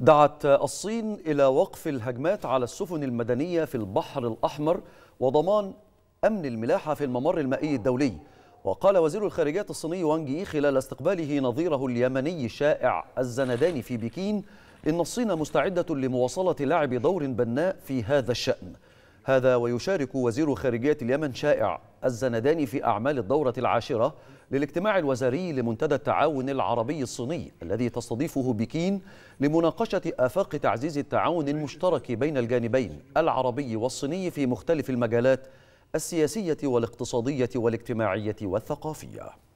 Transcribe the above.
دعت الصين إلى وقف الهجمات على السفن المدنية في البحر الأحمر وضمان أمن الملاحة في الممر المائي الدولي وقال وزير الخارجية الصيني وانجي خلال استقباله نظيره اليمني شائع الزنداني في بكين إن الصين مستعدة لمواصلة لعب دور بناء في هذا الشأن هذا ويشارك وزير خارجية اليمن شائع الزنداني في أعمال الدورة العاشرة للاجتماع الوزاري لمنتدى التعاون العربي الصيني الذي تستضيفه بكين لمناقشة آفاق تعزيز التعاون المشترك بين الجانبين العربي والصيني في مختلف المجالات السياسية والاقتصادية والاجتماعية والثقافية